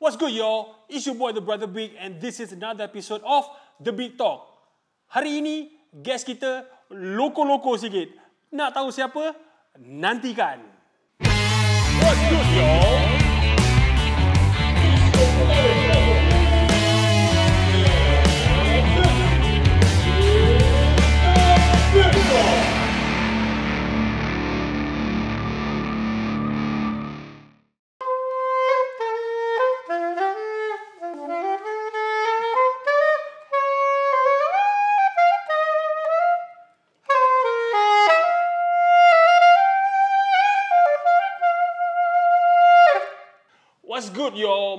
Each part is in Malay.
What's good, y'all? It's your boy, The Brother Big, and this is another episode of The Big Talk. Hari ini, guest kita loko-loko sikit. Nak tahu siapa? Nantikan. What's good, y'all?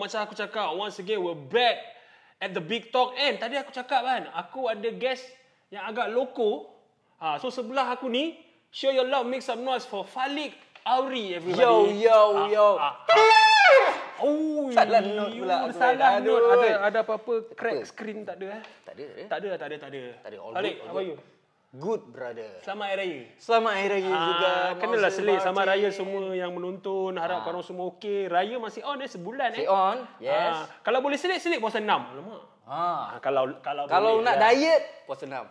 macam aku cakap, once again we're back at the big talk. And tadi aku cakap kan, aku ada guest yang agak loko. Ha, so sebelah aku ni, show your love, make some noise for Falik Auri everybody. Yo, yo, ha, ha yo. Ha, ha. Oh, salah note pula. Salah note. Ada, ada apa-apa crack apa? screen tak ada eh? Tak ada, tak eh? ada. Tak ada, tak ada. Tak ada. Tak ada. All Falik, good, all how good. are you? Good brother. Selamat Hari Raya. Selamat Hari Raya ha, juga. Kenalah selit sama Raya semua yang menonton. Harap ha. korang semua okey. Raya masih on eh sebulan eh. Stay on. Yes. Ha. kalau boleh selit selit puasa enam, Lama. kalau kalau kalau nak dah. diet puasa enam.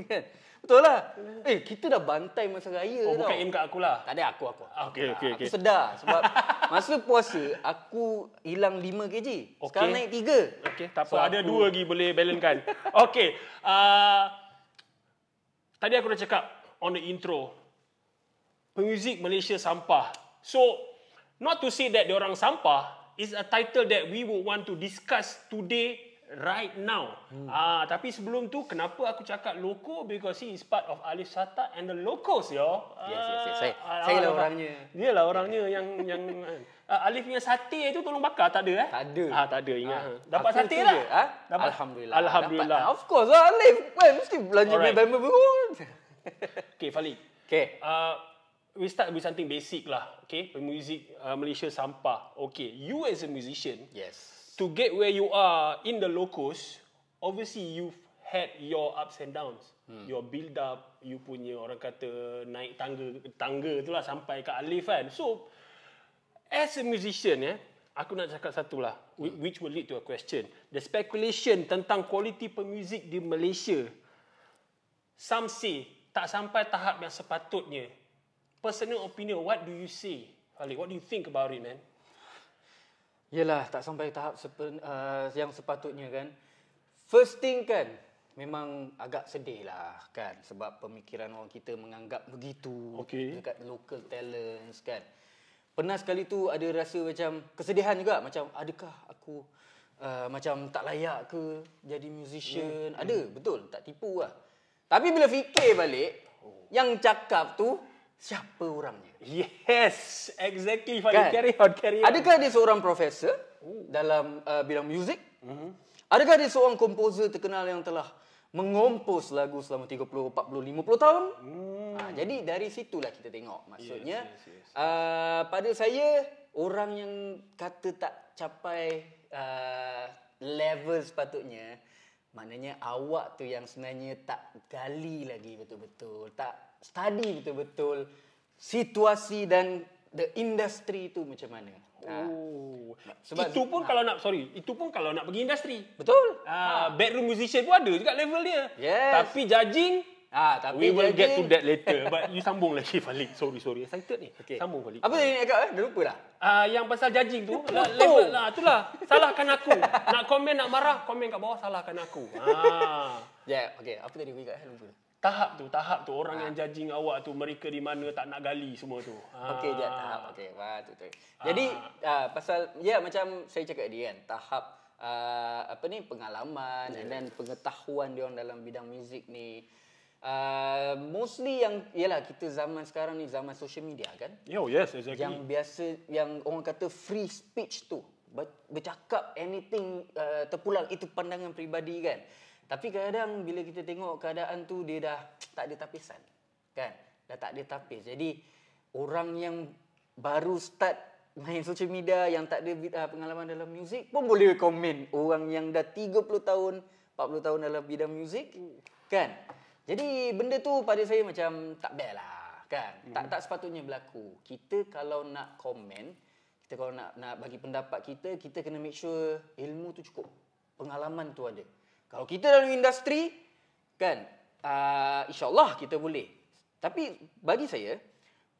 Betul lah. Eh, kita dah bantai masa raya oh, tau. Oh, bukan aim kat akulah. Tak ada, aku, aku. aku okay, okay, okay. Aku sedar sebab masa puasa, aku hilang 5 kg. Okay. Sekarang naik 3. Okay, tak apa. So, ada 2 lagi boleh balance kan. okay. Uh, Tadi aku dah cakap on the intro, pemuzik Malaysia sampah. So, not to say that orang sampah is a title that we would want to discuss today right now. Hmm. Ah, tapi sebelum tu, kenapa aku cakap loko? Because he is part of Alif Sata and the locals, yo. Yes, yes, yes. Ah, saya, ah, saya lah ah, orangnya. Dia lah orangnya yang yang uh, Alif punya sate itu tolong bakar tak ada eh? Tak ada. Ah, tak ada ingat. Ah, dapat sate lah. Ha? Dapat. Alhamdulillah. Alhamdulillah. Dapat, lah. of course lah Alif. Well, mesti belanja right. member berhut. okay, Fali. Okay. Uh, we start with something basic lah. Okay, music uh, Malaysia sampah. Okay, you as a musician. Yes to get where you are in the locos, obviously you've had your ups and downs. Hmm. Your build up, you punya orang kata naik tangga, tangga tu lah sampai ke alif kan. So, as a musician, eh, aku nak cakap satu lah, hmm. which will lead to a question. The speculation tentang quality pemuzik di Malaysia, some say tak sampai tahap yang sepatutnya. Personal opinion, what do you say? Ali, what do you think about it, man? Yelah, tak sampai tahap sepe, uh, yang sepatutnya kan. First thing kan, memang agak sedih lah kan. Sebab pemikiran orang kita menganggap begitu okay. dekat local talents kan. Pernah sekali tu ada rasa macam kesedihan juga. Macam adakah aku uh, macam tak layak ke jadi musician. Hmm. Ada, betul. Tak tipu lah. Tapi bila fikir balik, oh. yang cakap tu Siapa orangnya? Yes, exactly Fadi kan? carry on, carry on. Adakah dia seorang profesor dalam uh, bidang muzik? Mm-hmm. Adakah dia seorang komposer terkenal yang telah mengompos lagu selama 30, 40, 50 tahun? Mm. Ha, jadi dari situlah kita tengok. Maksudnya yes, yes, yes. Uh, pada saya orang yang kata tak capai uh, level sepatutnya maknanya awak tu yang sebenarnya tak gali lagi betul-betul tak study betul-betul situasi dan the industry itu macam mana. Ha. Oh. Ha. Sebab itu pun ha. kalau nak sorry, itu pun kalau nak pergi industri. Betul? Ah, ha. ha. bedroom musician pun ada juga level dia. Yes. Tapi judging Ah, ha, tapi we will judging. get to that later. But you sambung lagi Syif Sorry, sorry. Excited ni. Okay. Sambung Ali. Apa yang nak Eh? Dah lupa lah. Ah, uh, yang pasal judging tu. Lah, level lah. Itulah. Salahkan aku. nak komen, nak marah, komen kat bawah. Salahkan aku. Ah. Ha. Yeah, okay. Apa tadi aku cakap? Eh? Lupa tahap tu tahap tu orang ha. yang judging awak tu mereka di mana tak nak gali semua tu. Ha. Okey dia ah. tahap okey wah tu Jadi ha. uh, pasal ya yeah, macam saya cakap dia kan tahap uh, apa ni pengalaman yeah. and then pengetahuan dia orang dalam bidang muzik ni uh, mostly yang yalah kita zaman sekarang ni zaman social media kan. Yo yes exactly. Yang biasa yang orang kata free speech tu bercakap anything uh, terpulang itu pandangan pribadi kan. Tapi kadang bila kita tengok keadaan tu dia dah tak ada tapisan. Kan? Dah tak ada tapis. Jadi orang yang baru start main social media yang tak ada ah, pengalaman dalam muzik pun boleh komen orang yang dah 30 tahun, 40 tahun dalam bidang muzik. Kan? Jadi benda tu pada saya macam tak best lah. Kan? Hmm. Tak, tak sepatutnya berlaku. Kita kalau nak komen, kita kalau nak, nak bagi pendapat kita, kita kena make sure ilmu tu cukup. Pengalaman tu ada. Kalau kita dalam industri, kan, uh, insyaAllah kita boleh. Tapi bagi saya,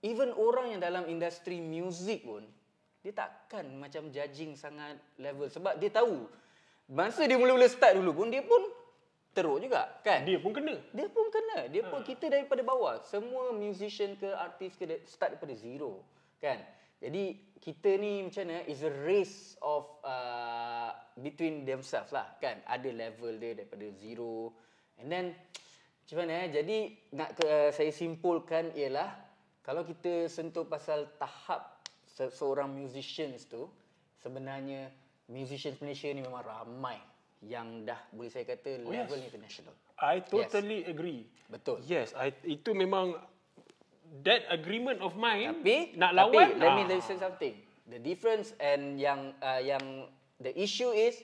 even orang yang dalam industri music pun, dia takkan macam judging sangat level. Sebab dia tahu, masa dia mula-mula start dulu pun, dia pun teruk juga kan dia pun kena dia pun kena dia pun ha. kita daripada bawah semua musician ke artis ke start daripada zero kan jadi kita ni macam mana is a race of uh, between themselves lah kan ada level dia daripada zero and then macam mana eh jadi nak ke, uh, saya simpulkan ialah kalau kita sentuh pasal tahap seorang musicians tu sebenarnya musicians Malaysia ni memang ramai yang dah boleh saya kata oh, level yes. international I totally yes. agree betul yes I, itu memang that agreement of mine tapi, nak lawan tapi ah. let me ah. say something the difference and yang uh, yang The issue is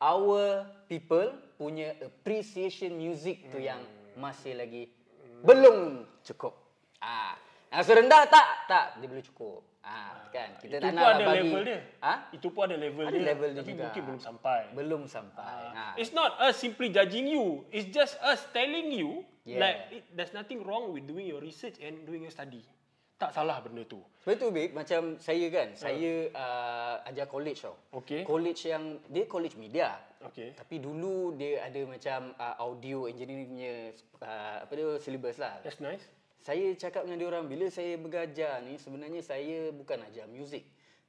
our people punya appreciation music tu yang masih lagi hmm. belum cukup. Ah, yang serendah tak? Tak, dia belum cukup. Ah, kan. Kita Itu tak pun nak ada bagi. level dia. Ha? Itu pun ada level ada dia. Level dia Tapi juga. mungkin belum sampai. Belum sampai. Ah. Ah. It's not us simply judging you. It's just us telling you yeah. like it, there's nothing wrong with doing your research and doing your study tak salah benda tu. Sebab tu babe, macam saya kan, uh. saya uh, ajar college tau. Okay. College yang, dia college media. Okay. Tapi dulu dia ada macam uh, audio engineering punya, uh, apa dia, syllabus lah. That's nice. Saya cakap dengan dia orang bila saya mengajar ni sebenarnya saya bukan ajar music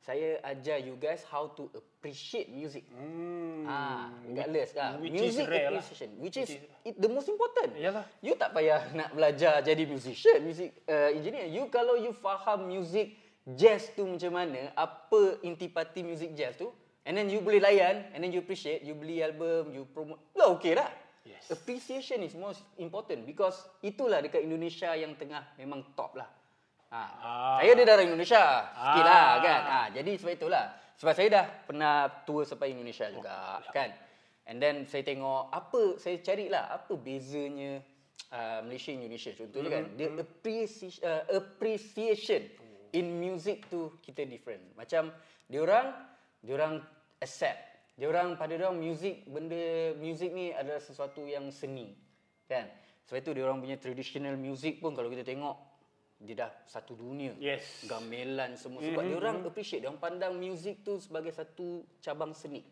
saya ajar you guys how to appreciate music. Hmm. Ah, regardless ah, lah. Which music appreciation, lah. which is it the most important. Yalah. You tak payah nak belajar jadi musician, music uh, engineer. You kalau you faham music jazz tu macam mana, apa intipati music jazz tu, and then you boleh layan, and then you appreciate, you beli album, you promote, lah okey lah. Yes. Appreciation is most important because itulah dekat Indonesia yang tengah memang top lah. Ha. Ah. Saya dia darah Indonesia. Sikitlah ah. kan. Ha. jadi sebab itulah. Sebab saya dah pernah tour sampai Indonesia oh, juga oh. kan. And then saya tengok apa saya carilah apa bezanya uh, Malaysia Indonesia contohnya mm-hmm. kan. The hmm, hmm. appreciation, uh, appreciation in music tu kita different. Macam dia orang dia orang accept. dia orang pada orang music benda music ni adalah sesuatu yang seni. Kan? Sebab itu dia orang punya traditional music pun kalau kita tengok dia dah satu dunia. Yes. Gamelan semua sebab mm-hmm. dia orang mm-hmm. appreciate dia orang pandang music tu sebagai satu cabang seni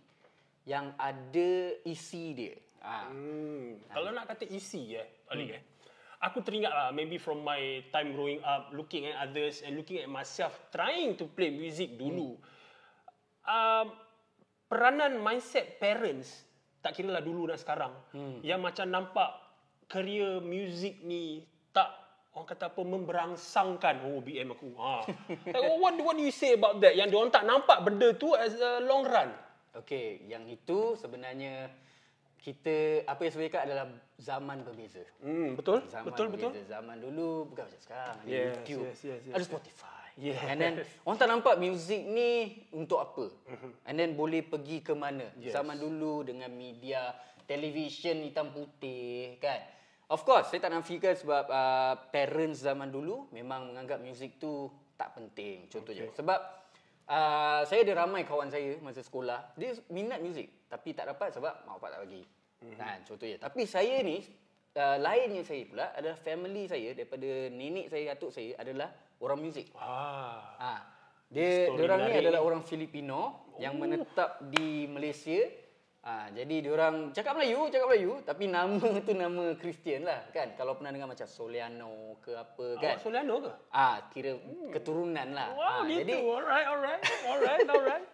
yang ada isi dia. Ha. Hmm. Ha. Kalau nak kata isi ya, eh, Ali hmm. eh. Aku teringat lah, maybe from my time growing up looking at others and looking at myself trying to play music dulu. Hmm. Um, peranan mindset parents tak kira lah dulu dan sekarang hmm. yang macam nampak career music ni tak orang kata apa memberangsangkan OBM oh, aku. Ha. like, what what do you say about that? Yang diorang tak nampak benda tu as a long run. Okay, yang itu sebenarnya kita apa yang saya kata adalah zaman berbeza. Hmm, betul? Zaman betul berbeza. betul. Zaman dulu bukan macam sekarang. Yes, YouTube. Yes, yes, yes, ada Spotify. Yes. And then orang tak nampak muzik ni untuk apa? Mhm. And then boleh pergi ke mana? Yes. Zaman dulu dengan media televisyen hitam putih kan. Of course, saya tak nak fikir sebab uh, parents zaman dulu memang menganggap muzik tu tak penting. Contohnya, okay. sebab uh, saya ada ramai kawan saya masa sekolah, dia minat muzik tapi tak dapat sebab mak bapak tak bagi. Mm-hmm. Kan, contohnya. Tapi saya ni, uh, lainnya saya pula adalah family saya daripada nenek saya, atuk saya adalah orang muzik. Ah. Ha. Dia, dia orang ni adalah orang Filipino oh. yang menetap di Malaysia. Ah, ha, jadi orang cakap Melayu, cakap Melayu tapi nama tu nama Kristian lah kan. Kalau pernah dengar macam Soliano ke apa kan. Awak Soliano ke? Ah, ha, kira hmm. keturunan lah. Wow, ha, jadi too. alright, alright, alright, alright.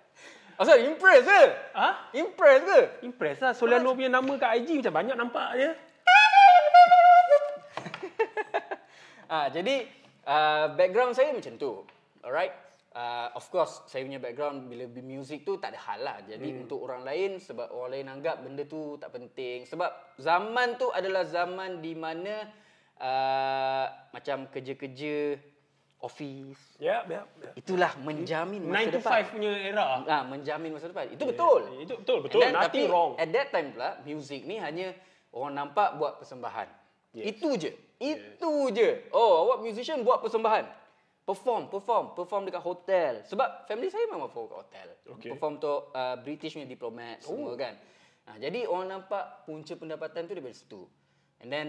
Asal oh, impress ke? Ha? Impress ke? Impress lah. Soliano punya nama kat IG macam banyak nampak je. ah, ha, jadi uh, background saya macam tu. Alright uh, of course saya punya background bila music tu tak ada hal lah jadi hmm. untuk orang lain sebab orang lain anggap benda tu tak penting sebab zaman tu adalah zaman di mana uh, macam kerja-kerja office ya yeah, yeah, yeah. itulah menjamin masa 9 depan 9 to 5 punya era ah ha, menjamin masa depan itu betul yeah, itu betul betul then, tapi, wrong at that time pula music ni hanya orang nampak buat persembahan yes. itu je itu yes. je oh awak musician buat persembahan perform, perform, perform dekat hotel. Sebab family saya memang perform dekat hotel. Okay. Perform tu uh, British punya diplomat oh. semua kan. Uh, jadi orang nampak punca pendapatan tu daripada situ. And then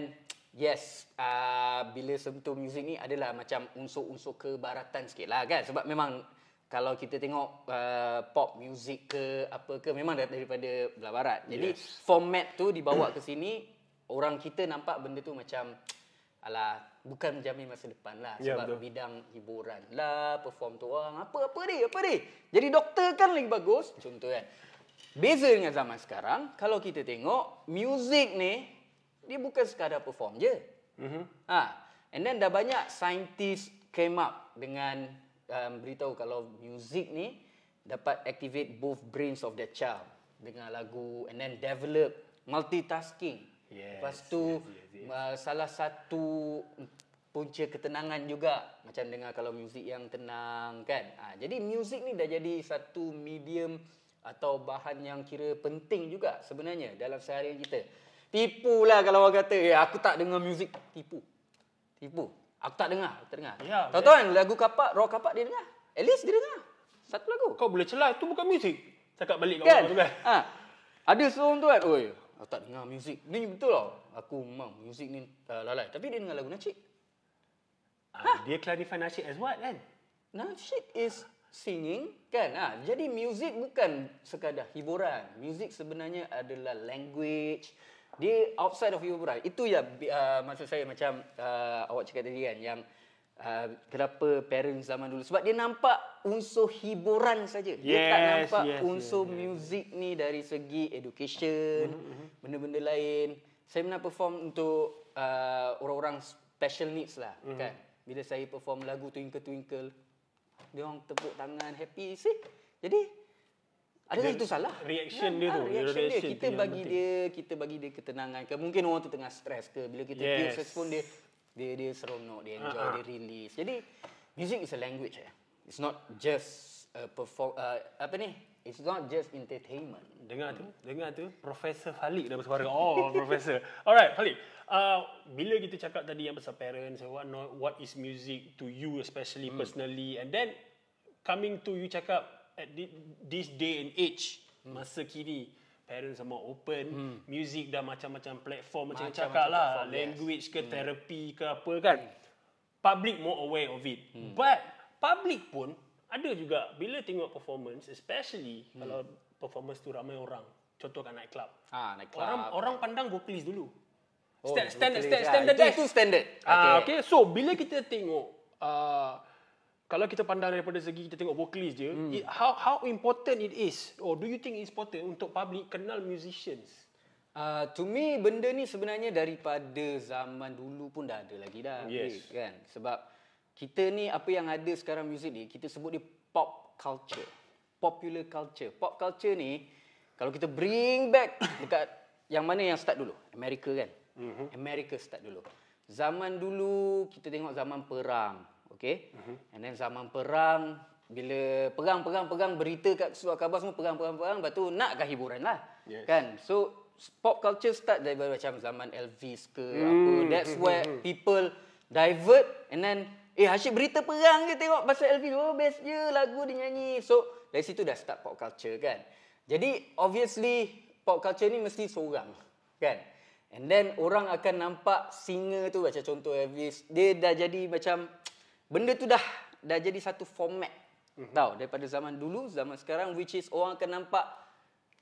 yes, uh, bila sentuh muzik ni adalah macam unsur-unsur kebaratan sikit lah kan. Sebab memang kalau kita tengok uh, pop music ke apa ke memang daripada belah barat. Jadi yes. format tu dibawa ke sini orang kita nampak benda tu macam ala bukan menjamin masa depan lah ya, sebab yeah, bidang hiburan lah perform tu orang apa apa dia apa dia jadi doktor kan lagi bagus contoh kan beza dengan zaman sekarang kalau kita tengok music ni dia bukan sekadar perform je mm-hmm. ha and then dah banyak scientist came up dengan um, beritahu kalau music ni dapat activate both brains of the child dengan lagu and then develop multitasking yes, lepas tu yes, yes uh, salah satu punca ketenangan juga macam dengar kalau muzik yang tenang kan ha, jadi muzik ni dah jadi satu medium atau bahan yang kira penting juga sebenarnya dalam sehari kita tipu lah kalau orang kata ya aku tak dengar muzik tipu tipu aku tak dengar aku tak dengar ya, tahu ya. tuan lagu kapak rock kapak dia dengar at least dia dengar satu lagu kau boleh celah tu bukan muzik cakap balik kau kan? kan ha. ada seorang tu kan oi Aku tak dengar muzik. Ni betul tau. Aku memang muzik ni uh, lalai. Tapi dia dengar lagu Nasheed. Uh, ah, ha? Dia clarify Nasheed as what kan? Nasheed is singing kan. Ha? Jadi muzik bukan sekadar hiburan. Muzik sebenarnya adalah language. Dia outside of hiburan. Itu ya uh, maksud saya macam uh, awak cakap tadi kan. Yang uh, kenapa parents zaman dulu sebab dia nampak unsur hiburan saja dia yes, tak nampak yes, unsur yes, muzik yes. ni dari segi education mm-hmm, mm-hmm. benda-benda lain saya pernah perform untuk uh, orang-orang special needs lah mm-hmm. kan bila saya perform lagu twinkle twinkle dia orang tepuk tangan happy sih jadi ada itu salah ya, ah, reaction dia tu ah, reaction, reaction dia kita bagi dia kita bagi dia ketenangan mungkin orang tu tengah stres ke bila kita yes. give pun dia dia dia seronok dia enjoy uh-huh. dia ah. release jadi music is a language eh it's not just a perform uh, apa ni it's not just entertainment dengar hmm. tu dengar tu profesor Falik dah bersuara oh profesor alright Falik uh, bila kita cakap tadi yang pasal parents what not, what is music to you especially hmm. personally and then coming to you cakap at this day and age hmm. masa kini parents semua open hmm. music dah macam-macam platform macam, macam cakap lah platform, language yes. ke hmm. therapy ke apa kan hmm. public more aware of it hmm. but public pun ada juga bila tengok performance especially hmm. kalau performance tu ramai orang contoh kat nightclub club ah orang orang pandang vocalist dulu oh, standard ah, standard standard standard ah okay. okay so bila kita tengok uh, kalau kita pandang daripada segi kita tengok vocalist je hmm. it, how how important it is or do you think it's important untuk public kenal musicians uh, to me benda ni sebenarnya daripada zaman dulu pun dah ada lagi dah yes. okay, kan sebab kita ni apa yang ada sekarang music ni kita sebut dia pop culture popular culture pop culture ni kalau kita bring back dekat yang mana yang start dulu Amerika kan mm-hmm. Amerika start dulu zaman dulu kita tengok zaman perang Okey. Uh-huh. And then zaman perang bila perang-perang-perang berita kat surat khabar semua perang-perang-perang lepas tu nakkah hiburan lah. Yes. Kan? So pop culture start dari macam zaman Elvis ke hmm. apa. That's where people divert and then eh asyik berita perang je tengok pasal Elvis. Oh best je lagu dia nyanyi. So dari situ dah start pop culture kan. Jadi obviously pop culture ni mesti seorang kan. And then orang akan nampak singer tu macam contoh Elvis. Dia dah jadi macam benda tu dah dah jadi satu format mm-hmm. tau daripada zaman dulu zaman sekarang which is orang akan nampak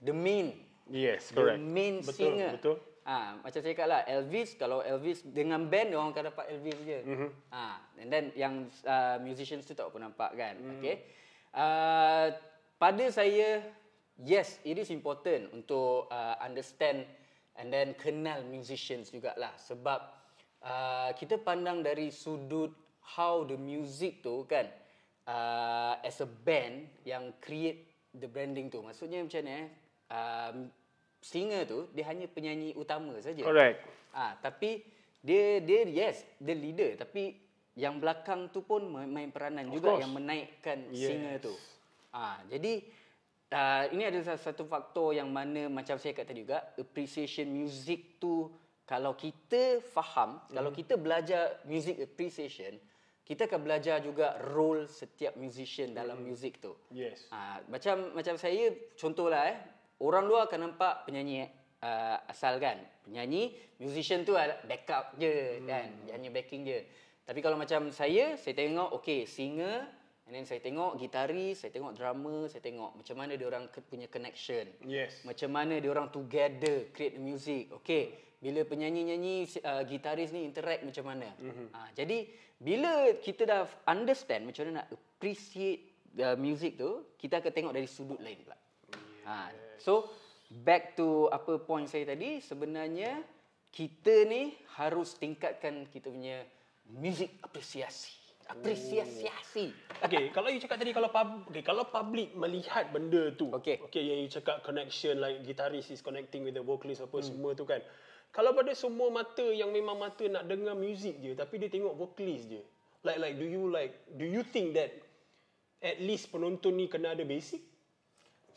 the main yes the correct the main betul, singer betul ha, macam saya lah, Elvis kalau Elvis dengan band orang akan dapat Elvis je mm-hmm. ha, and then yang uh, musicians tu tak pun nampak kan mm. okey uh, pada saya yes it is important untuk uh, understand and then kenal musicians jugalah sebab uh, kita pandang dari sudut how the music tu kan uh, as a band yang create the branding tu. Maksudnya macam ni eh, um, singer tu dia hanya penyanyi utama saja. Correct. Ah, tapi dia dia yes, the leader tapi yang belakang tu pun main peranan of juga course. yang menaikkan yes. singer tu. Ah, jadi uh, ini adalah satu faktor yang mana macam saya kata juga appreciation music tu kalau kita faham, mm. kalau hmm. kita belajar music appreciation, mm kita akan belajar juga role setiap musician mm. dalam hmm. music tu. Yes. Uh, macam macam saya contohlah eh, orang luar akan nampak penyanyi uh, asal kan, penyanyi, musician tu adalah backup je mm. kan, nyanyi backing je. Tapi kalau macam saya, saya tengok okey, singer And then saya tengok gitaris, saya tengok drama, saya tengok macam mana dia orang punya connection. Yes. Macam mana dia orang together create music. Okay. Bila penyanyi-nyanyi uh, gitaris ni interact macam mana. Mm-hmm. Uh, jadi bila kita dah understand macam mana nak appreciate uh, music tu, kita akan tengok dari sudut lain pula. Yes. Uh, so back to apa point saya tadi, sebenarnya kita ni harus tingkatkan kita punya music apresiasi apresiasi. Okey, kalau you cakap tadi kalau pub, okay, kalau public melihat benda tu. Okey. okay yang you cakap connection like guitarist is connecting with the vocalist apa hmm. semua tu kan. Kalau pada semua mata yang memang mata nak dengar music je tapi dia tengok vocalist je. Like like do you like do you think that at least penonton ni kena ada basic?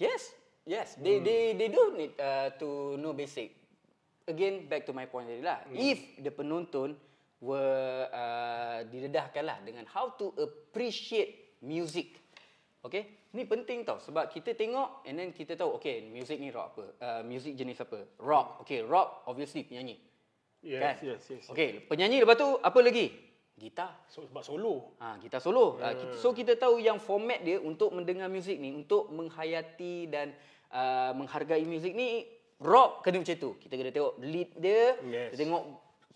Yes. Yes, they they they do need uh, to know basic. Again, back to my point tadi lah. Hmm. If the penonton were uh, didedahkanlah dengan how to appreciate music. Okay, ni penting tau sebab kita tengok and then kita tahu okay music ni rock apa, uh, music jenis apa, rock. Okay, rock obviously penyanyi. Yes, kan? yes, yes, yes. Okay, penyanyi lepas tu apa lagi? Gitar. So, sebab solo. Ha, gitar solo. Ha, yeah. So kita tahu yang format dia untuk mendengar music ni, untuk menghayati dan uh, menghargai music ni, rock kena macam tu. Kita kena tengok lead dia, yes. kita tengok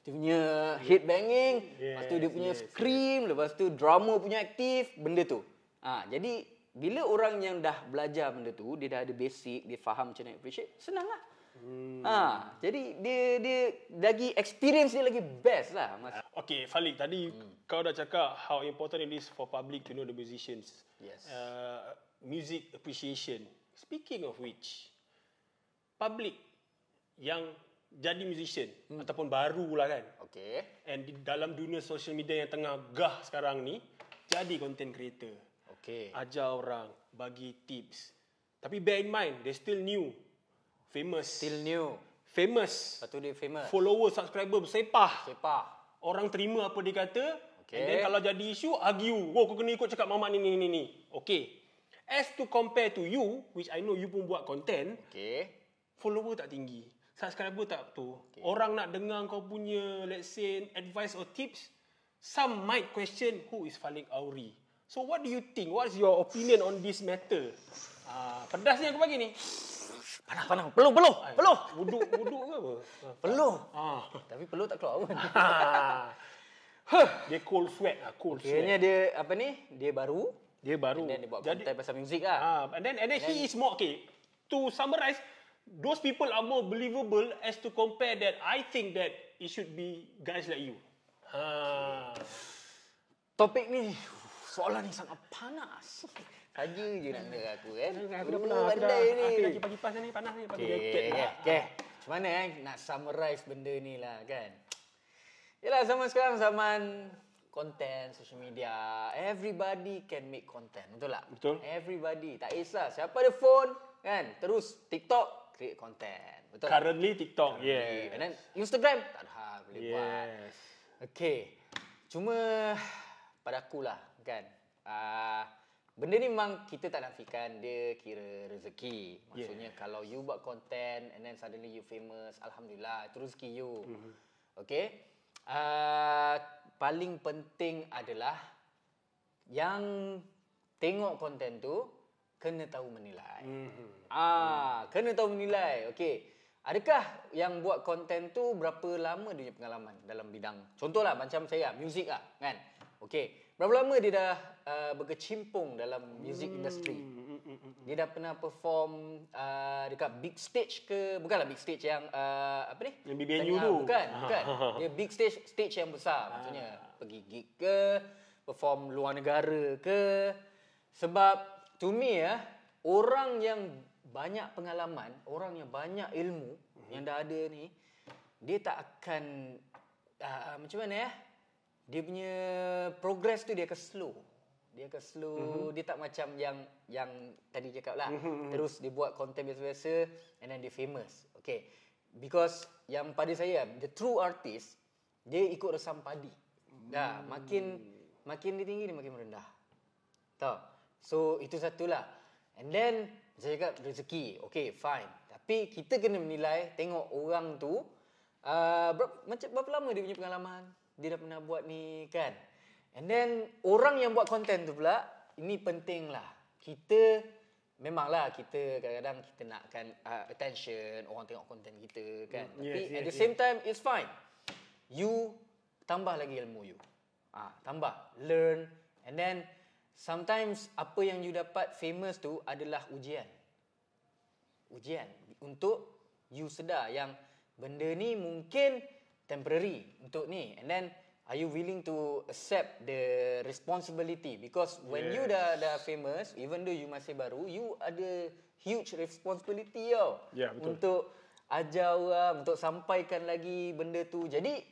dia punya head banging, yes, lepas tu dia punya yes, scream, yes. lepas tu drama punya aktif, benda tu. Ha, jadi bila orang yang dah belajar benda tu, dia dah ada basic, dia faham macam mana appreciate, senang lah. Ah, hmm. Ha, jadi dia dia lagi experience dia lagi best lah. Ah, okay, Falik, tadi hmm. kau dah cakap how important it is for public to know the musicians. Yes. Uh, music appreciation. Speaking of which, public yang jadi musician hmm. ataupun baru lah kan. Okay. And di dalam dunia social media yang tengah gah sekarang ni, jadi content creator. Okay. Ajar orang, bagi tips. Tapi bear in mind, they still new. Famous. Still new. Famous. Lepas tu dia famous. Follower, subscriber, sepah. Sepah. Orang terima apa dia kata. Okay. And then kalau jadi isu, argue. Oh, kau kena ikut cakap mamak ni, ni, ni, ni. Okay. As to compare to you, which I know you pun buat content. Okay. Follower tak tinggi subscriber tak tu. Okay. Orang nak dengar kau punya let's say advice or tips, some might question who is Falik Auri. So what do you think? What's your opinion on this matter? Uh, ah, pedas ni aku bagi ni. Panah, panah. Peluh, peluh. peluh. Wuduk, wuduk ke apa? Peluh. Ah. Tapi peluh tak keluar pun. dia cold sweat lah. Cold okay, sweat. Kayaknya dia, apa ni? Dia baru. Dia baru. Dan dia buat Jadi, pasal muzik lah. Uh, ah, and then, and then, and then he is more, okay. To summarize, those people are more believable as to compare that I think that it should be guys like you. Ha. Topik ni soalan ni sangat panas. Saja je nak nak aku kan. Aku dah pernah benda ni. Aku dah kipas kipas ni panas ni pakai jaket. Okey. Macam mana eh nak summarize benda ni lah kan. Yalah zaman sekarang zaman konten, social media everybody can make content betul tak betul everybody tak kisah siapa ada phone kan terus tiktok create content. Betul? Currently TikTok. Yeah. And then Instagram tak ada hal boleh yes. buat. Okay. Cuma pada aku lah kan. Uh, benda ni memang kita tak nafikan dia kira rezeki. Maksudnya yes. kalau you buat content and then suddenly you famous, alhamdulillah itu rezeki you. Mm-hmm. Okay. Uh, paling penting adalah yang tengok konten tu kena tahu menilai. Mm-hmm. Ah, kena tahu menilai. Okey. Adakah yang buat konten tu berapa lama dia pengalaman dalam bidang contohlah macam saya music ah kan. Okey. Berapa lama dia dah uh, berkecimpung dalam music hmm, industry? Hmm, hmm, dia dah pernah perform uh, dekat big stage ke? Bukanlah big stage yang uh, apa ni? Yang BBNU Tanya, tu. Bukan, bukan. Dia big stage stage yang besar maksudnya pergi gig ke, perform luar negara ke? Sebab to me ya, eh, orang yang banyak pengalaman, orang yang banyak ilmu mm-hmm. yang dah ada ni, dia tak akan uh, macam mana ya? Eh? Dia punya progress tu dia akan slow. Dia akan slow, mm-hmm. dia tak macam yang yang tadi cakap lah. Mm-hmm. Terus dia buat content biasa-biasa and then dia famous. Okay. Because yang pada saya, the true artist, dia ikut resam padi. Dah, makin hmm. makin dia tinggi, dia makin merendah. Tahu? So itu satulah. And then saya cakap rezeki. Okay fine. Tapi kita kena menilai tengok orang tu uh, macam berapa lama dia punya pengalaman. Dia dah pernah buat ni kan. And then orang yang buat konten tu pula ini penting lah. Kita memanglah kita kadang-kadang kita nakkan uh, attention orang tengok konten kita kan. Mm, Tapi yes, yes, at the same yes. time it's fine. You tambah lagi ilmu you. Ah, ha, tambah learn and then Sometimes apa yang you dapat famous tu adalah ujian. Ujian untuk you sedar yang benda ni mungkin temporary untuk ni and then are you willing to accept the responsibility because when yes. you dah dah famous even though you masih baru you ada huge responsibility yo yeah, ya, untuk ajar orang lah, untuk sampaikan lagi benda tu jadi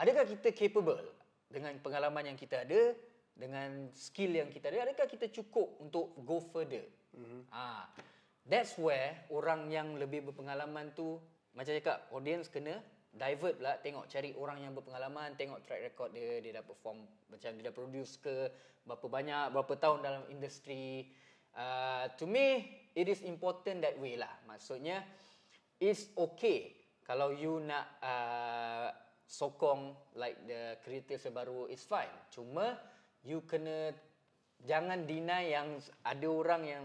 adakah kita capable dengan pengalaman yang kita ada dengan skill yang kita ada adakah kita cukup untuk go further mm-hmm. ah that's where orang yang lebih berpengalaman tu macam cakap audience kena divert pula tengok cari orang yang berpengalaman tengok track record dia dia dah perform macam dia dah produce ke berapa banyak berapa tahun dalam industri uh, to me it is important that way lah maksudnya it's okay kalau you nak uh, sokong like the creator sebaru it's fine cuma you kena jangan deny yang ada orang yang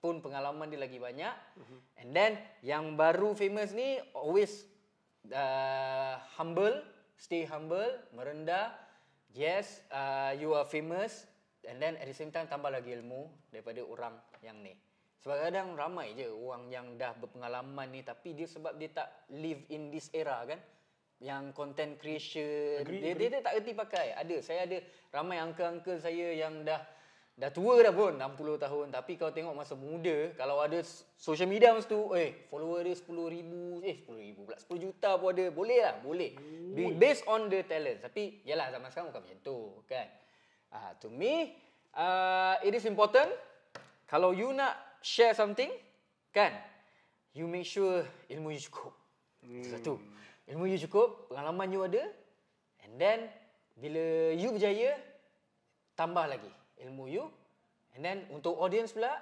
pun pengalaman dia lagi banyak mm-hmm. and then yang baru famous ni always uh, humble stay humble merendah yes uh, you are famous and then at the same time tambah lagi ilmu daripada orang yang ni sebab kadang ramai je orang yang dah berpengalaman ni tapi dia sebab dia tak live in this era kan yang content creation agree, dia, dia dia tak reti pakai ada saya ada ramai uncle-uncle saya yang dah dah tua dah pun 60 tahun tapi kau tengok masa muda kalau ada social media masa tu eh follower dia 10 ribu eh 10 ribu pula 10 juta pun ada boleh lah boleh Ooh. based on the talent tapi yalah zaman sekarang bukan macam tu kan uh, to me uh, it is important kalau you nak share something kan you make sure ilmu you cukup hmm. satu Ilmu you cukup, pengalaman you ada And then bila you berjaya Tambah lagi ilmu you And then untuk audience pula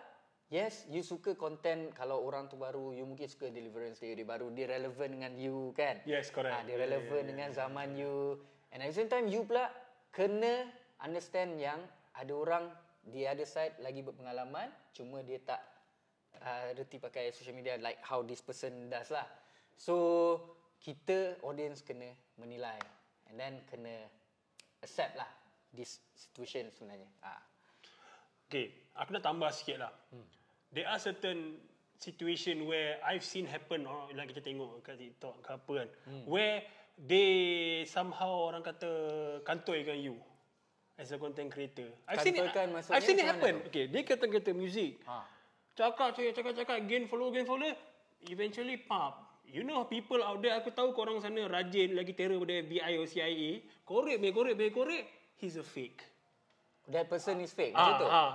Yes, you suka content kalau orang tu baru You mungkin suka deliverance dia, dia baru Dia relevant dengan you kan Yes, correct ha, Dia relevant yeah, yeah, dengan zaman you And at the same time, you pula Kena understand yang Ada orang di other side lagi berpengalaman Cuma dia tak uh, reti pakai social media Like how this person does lah So, kita audience kena menilai and then kena accept lah this situation sebenarnya. Ah. Okay, aku nak tambah sikit lah. Hmm. There are certain situation where I've seen happen, oh, lagi kita tengok kat TikTok ke apa kan, hmm. where they somehow orang kata kantoi kantoikan you as a content creator. I've kantoikan seen it, I've seen it happen. Tu? Okay, dia kata-kata music. Ha. Cakap, cakap, cakap, cakap, gain follow, gain follow, eventually pop. You know people out there Aku tahu korang sana rajin Lagi terror pada FBI or CIA e. Korek, bila korek, bila korek He's a fake That person uh, is fake, Ah, uh, Uh,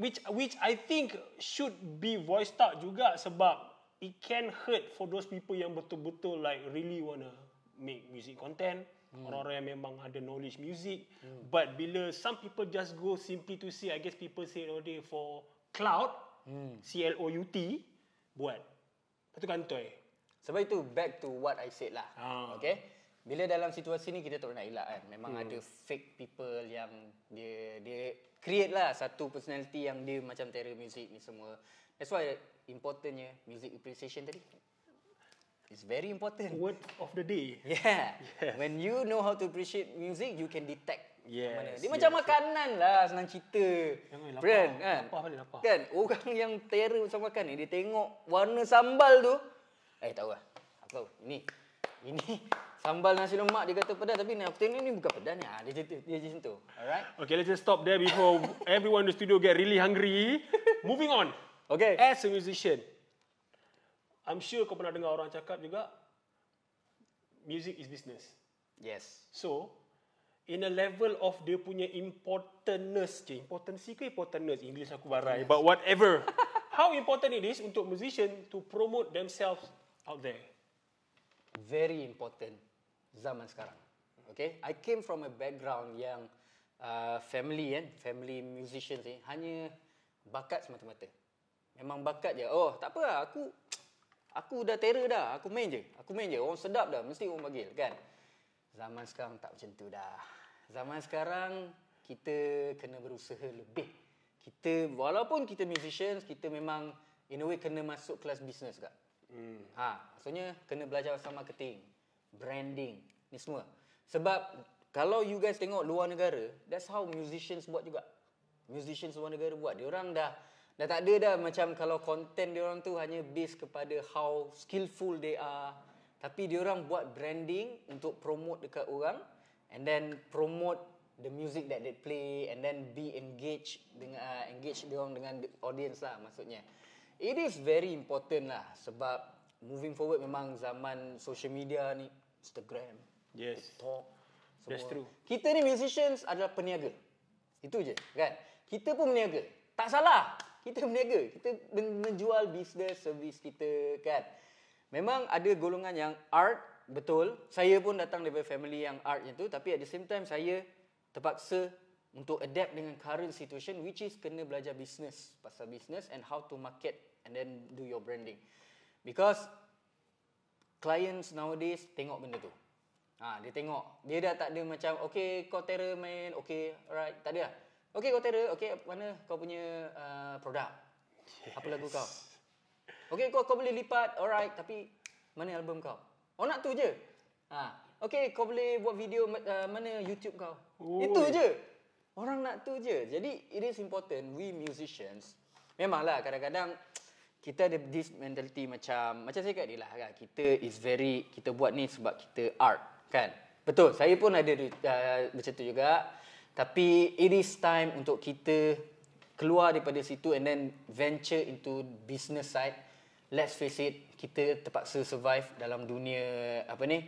which, which I think should be voiced out juga Sebab it can hurt for those people yang betul-betul like really wanna make music content hmm. Orang-orang yang memang ada knowledge music hmm. But bila some people just go simply to see I guess people say all day for cloud hmm. C-L-O-U-T Buat Lepas tu kantoi sebab itu back to what I said lah. Ah. Okay. Bila dalam situasi ni kita tak nak elak kan. Memang hmm. ada fake people yang dia dia create lah satu personality yang dia macam terror music ni semua. That's why importantnya music appreciation tadi. It's very important. Word of the day. Yeah. Yes. When you know how to appreciate music, you can detect. Yes. Mana. Dia yes. macam makanan lah senang cerita. Jangan lapar. Brand, kan? Lapar balik lapar. Kan? Orang yang terror macam makan ni, dia tengok warna sambal tu, Eh tahu lah. Apa? Ini. Ini sambal nasi lemak dia kata pedas tapi nak ni, ni bukan pedas ni. Ha, dia cerita dia je tu. Alright. Okay, let's just stop there before everyone in the studio get really hungry. Moving on. Okay. As a musician, I'm sure kau pernah dengar orang cakap juga music is business. Yes. So, in a level of dia punya importantness je. Importancy ke importantness? English aku barai. But whatever. How important it is untuk musician to promote themselves out there. Very important zaman sekarang. Okay, I came from a background yang uh, family kan, eh? family musicians ni eh? hanya bakat semata-mata. Memang bakat je. Oh, tak apa lah. aku aku dah terror dah. Aku main je. Aku main je. Orang sedap dah. Mesti orang bagil kan? Zaman sekarang tak macam tu dah. Zaman sekarang, kita kena berusaha lebih. Kita, walaupun kita musicians, kita memang in a way kena masuk kelas bisnes juga. Hmm. Ha, maksudnya kena belajar pasal marketing, branding ni semua. Sebab kalau you guys tengok luar negara, that's how musicians buat juga. Musicians luar negara buat. Dia orang dah dah tak ada dah macam kalau content dia orang tu hanya based kepada how skillful they are. Tapi dia orang buat branding untuk promote dekat orang and then promote the music that they play and then be engaged dengan uh, engage dia orang dengan audience lah maksudnya. It is very important lah sebab moving forward memang zaman social media ni Instagram, yes. TikTok. Semua. That's true. Kita ni musicians adalah peniaga. Itu je, kan? Kita pun peniaga. Tak salah. Kita peniaga. Kita menjual bisnes, servis kita, kan? Memang ada golongan yang art, betul. Saya pun datang dari family yang art itu. Tapi at the same time, saya terpaksa untuk adapt dengan current situation which is kena belajar business pasal business and how to market and then do your branding because clients nowadays tengok benda tu ha, dia tengok dia dah tak ada macam okay kau terror main okay alright tak ada lah okay kau terror okay mana kau punya uh, product yes. apa lagu kau okay kau, kau boleh lipat alright tapi mana album kau oh nak tu je ha. Okay, kau boleh buat video uh, mana YouTube kau? Oh. Itu je. Orang nak tu je. Jadi it is important we musicians memanglah kadang-kadang kita ada this mentality macam macam saya kata lah kan kita is very kita buat ni sebab kita art kan. Betul. Saya pun ada uh, macam tu juga. Tapi it is time untuk kita keluar daripada situ and then venture into business side. Let's face it, kita terpaksa survive dalam dunia apa ni?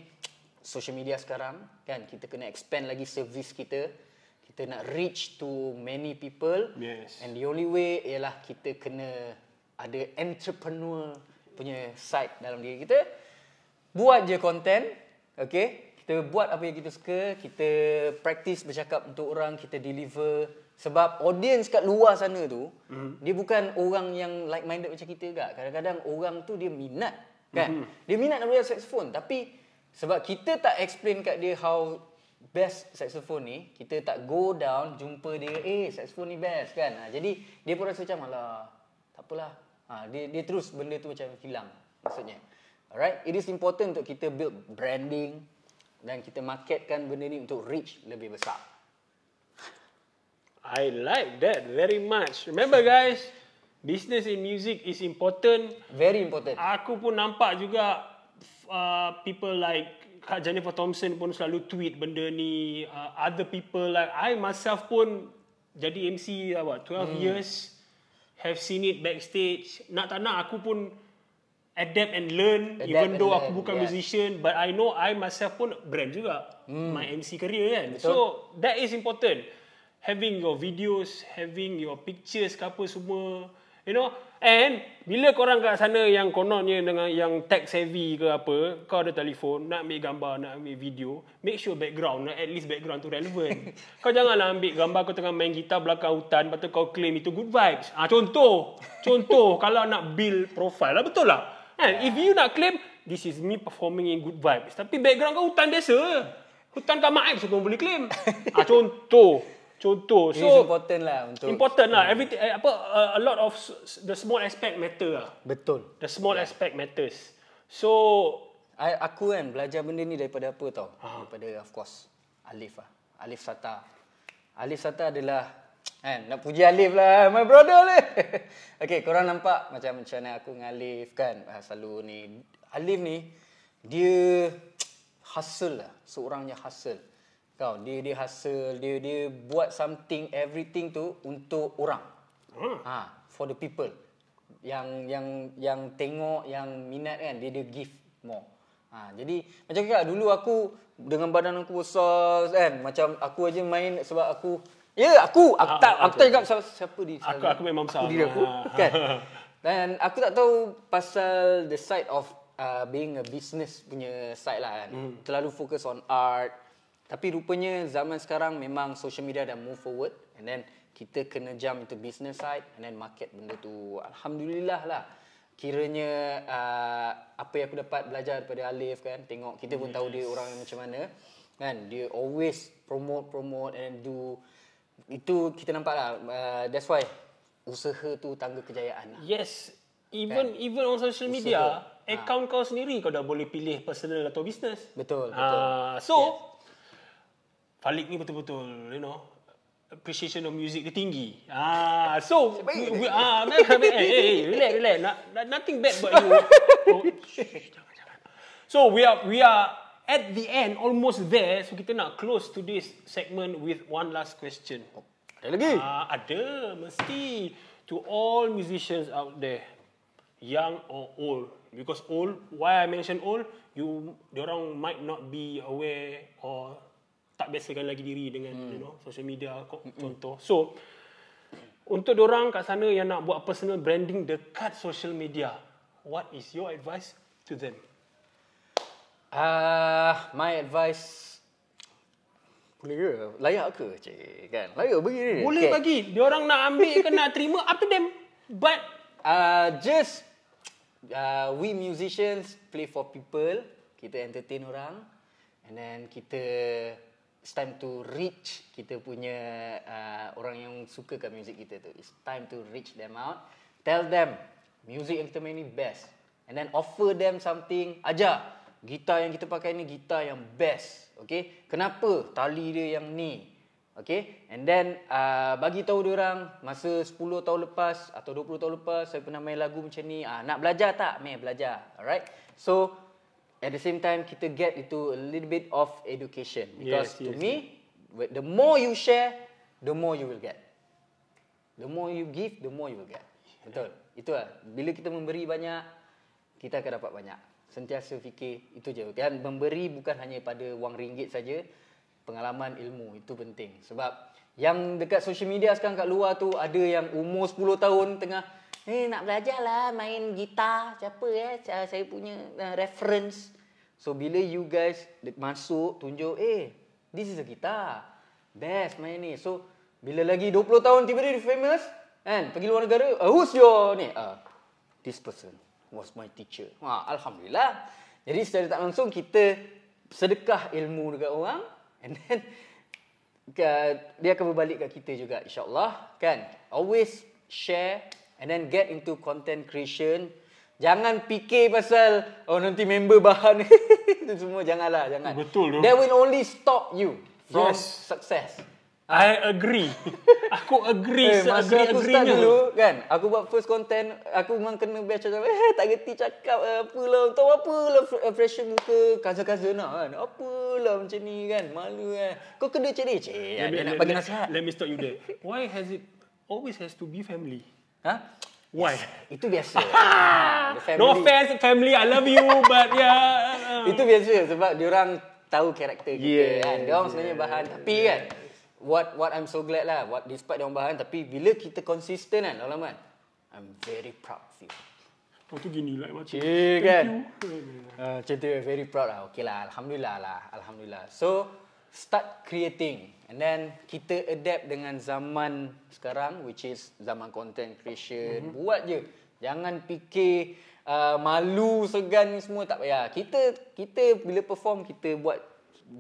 social media sekarang kan kita kena expand lagi service kita kita nak reach to many people yes. and the only way ialah kita kena ada entrepreneur punya side dalam diri kita buat je content okey kita buat apa yang kita suka kita practice bercakap untuk orang kita deliver sebab audience kat luar sana tu mm. dia bukan orang yang like minded macam kita juga. kadang-kadang orang tu dia minat kan mm-hmm. dia minat nak belajar saxophone tapi sebab kita tak explain kat dia how best saxophone ni kita tak go down jumpa dia eh saxophone ni best kan ha, jadi dia pun rasa macam lah, tak apalah ha, dia dia terus benda tu macam hilang maksudnya alright it is important untuk kita build branding dan kita marketkan benda ni untuk reach lebih besar I like that very much. Remember guys, business in music is important. Very important. Aku pun nampak juga uh, people like Kak Jennifer Thompson pun selalu tweet benda ni. Uh, other people like I myself pun jadi MC uh, what, 12 hmm. years. Have seen it backstage. Nak tak nak aku pun adapt and learn. Adapt even though aku bukan yeah. musician. But I know I myself pun brand juga. Hmm. My MC career kan. Betul. So that is important. Having your videos, having your pictures ke apa semua. You know, and bila korang kat sana yang kononnya dengan yang tech savvy ke apa, kau ada telefon, nak ambil gambar, nak ambil video, make sure background, at least background tu relevant. kau janganlah ambil gambar kau tengah main gitar belakang hutan, lepas tu kau claim itu good vibes. Ah ha, contoh, contoh kalau nak build profile lah, betul lah. And if you nak claim, this is me performing in good vibes. Tapi background kau hutan biasa. Hutan kat Maib, so kau boleh claim. Ah ha, contoh. Contoh. It so important lah untuk. Important lah. Everything. Eh, apa? A lot of the small aspect matter lah. Betul. The small yeah. aspect matters. So. I, aku kan belajar benda ni daripada apa tau? Uh-huh. Daripada of course Alif lah. Alif Sata. Alif Sata adalah kan nak puji Alif lah eh, my brother ni. okay korang nampak macam macam aku dengan Alif kan ah, selalu ni. Alif ni dia hustle lah. Seorangnya hustle. Kau dia dia hasil dia dia buat something everything tu untuk orang. Hmm. Ha, for the people. Yang yang yang tengok yang minat kan, dia dia give more. Ha, jadi macam kata dulu aku dengan badan aku besar kan, macam aku aja main sebab aku Ya, aku. Aku ah, tak aku tak ingat siapa, siapa di Aku aku memang besar. Diri aku. Ah. kan? Dan aku tak tahu pasal the side of uh, being a business punya side lah kan. Hmm. Terlalu fokus on art, tapi rupanya zaman sekarang memang social media dah move forward and then kita kena jam into business side and then market benda tu. Alhamdulillah lah. Kiranya uh, apa yang aku dapat belajar daripada Alif kan, tengok kita pun yes. tahu dia orang macam mana. Kan, dia always promote, promote and do. Itu kita nampak lah. Uh, that's why usaha tu tangga kejayaan lah. Yes. Kan? Even kan? even on social media, usaha. account ha. kau sendiri kau dah boleh pilih personal atau business. Betul, ah, betul. Uh, so, yes. Falik ni betul-betul you know appreciation of music dia tinggi. Ah, so ah, uh, eh, eh, relax, relax. Not, nothing bad but you. Oh, shh, so we are we are at the end, almost there. So kita nak close to this segment with one last question. Ada lagi? Ah, ada, mesti to all musicians out there, young or old. Because old, why I mention old? You, orang might not be aware or tak biasakan lagi diri dengan hmm. you know social media hmm. contoh. So untuk orang kat sana yang nak buat personal branding dekat social media, what is your advice to them? Ah, uh, my advice boleh ke? Layak ke? Cik, kan? Layak bagi ni. Boleh okay. bagi. Dia orang nak ambil ke nak terima up to them. But uh, just uh, we musicians play for people, kita entertain orang and then kita it's time to reach kita punya uh, orang yang suka kan music kita tu. It's time to reach them out. Tell them music yang kita main ni best. And then offer them something. aja. gitar yang kita pakai ni gitar yang best. Okay? Kenapa tali dia yang ni? Okay? And then uh, bagi tahu orang masa 10 tahun lepas atau 20 tahun lepas saya pernah main lagu macam ni. uh, nak belajar tak? Meh belajar. Alright? So at the same time kita get into a little bit of education because yes, to yes, me yes. the more you share the more you will get the more you give the more you will get betul itu lah bila kita memberi banyak kita akan dapat banyak sentiasa fikir itu je kan memberi bukan hanya pada wang ringgit saja pengalaman ilmu itu penting sebab yang dekat social media sekarang kat luar tu ada yang umur 10 tahun tengah Ni hey, nak lah main gitar, siapa eh saya punya uh, reference. So bila you guys masuk tunjuk eh this is a guitar. Best main ni. So bila lagi 20 tahun tiba-tiba famous and pergi luar negara uh, who's your ni uh, this person was my teacher. Wah, alhamdulillah. Jadi secara tak langsung kita sedekah ilmu dekat orang and then uh, dia akan berbalik kat kita juga insyaallah, kan. Always share And then get into content creation. Jangan fikir pasal oh nanti member bahan itu semua janganlah jangan. Betul. That will only stop you from yes. success. I agree. aku agree eh, masa aku start dulu kan. Aku buat first content, aku memang kena batch macam eh tak reti cakap eh, apa tahu apa lah eh, fresh muka, kaza-kaza nak kan. Apa lah macam ni kan, malu kan. Kau kena cerita. Eh, nak bagi nasihat. Let me stop you there. Why has it always has to be family? Hah? Why? Yes, itu biasa. Ah, no offense family, I love you but yeah. itu biasa sebab dia orang tahu karakter kita yeah, kan. Diorang yeah, sebenarnya bahan tapi yeah. kan. What what I'm so glad lah. What despite dia diorang bahan tapi bila kita konsisten kan lama kan. I'm very proud of you. Oh tu gini lah macam. Yeah, Thank kan? you. Uh, very proud lah. Okay lah. Alhamdulillah lah. Alhamdulillah. So, start creating and then kita adapt dengan zaman sekarang which is zaman content creation mm-hmm. buat je jangan fikir uh, malu segan ni semua tak payah kita kita bila perform kita buat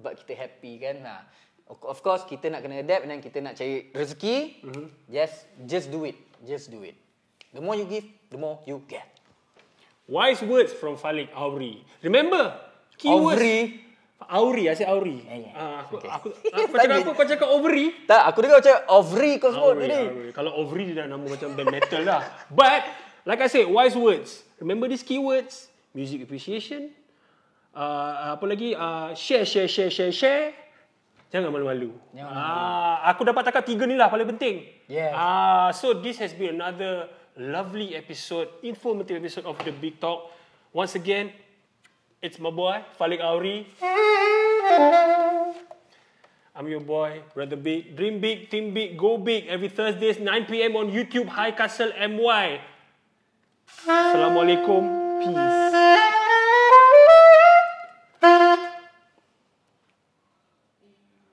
buat kita happy kan nah ha. of course kita nak kena adapt dan kita nak cari rezeki mm-hmm. just just do it just do it the more you give the more you get wise words from Falik Auri remember keywords Aubrey. Auri, asyik Auri. Ya, ya. Ah, aku, okay. aku, aku, aku, Kau cakap Ovri? Tak, aku dengar cakap Ovri kau sebut tadi. Kalau Ovri dia nama macam band metal lah. But, like I said, wise words. Remember these keywords. Music appreciation. Uh, apa lagi? Uh, share, share, share, share, share. Jangan malu-malu. Ah, malu Uh, aku dapat takat tiga ni lah paling penting. Yes. Uh, so, this has been another lovely episode, informative episode of The Big Talk. Once again, It's my boy, Falik Auri. I'm your boy, Brother Big. Dream Big, Team Big, Go Big every Thursdays, 9 p.m. on YouTube, High Castle MY. Assalamualaikum. Peace.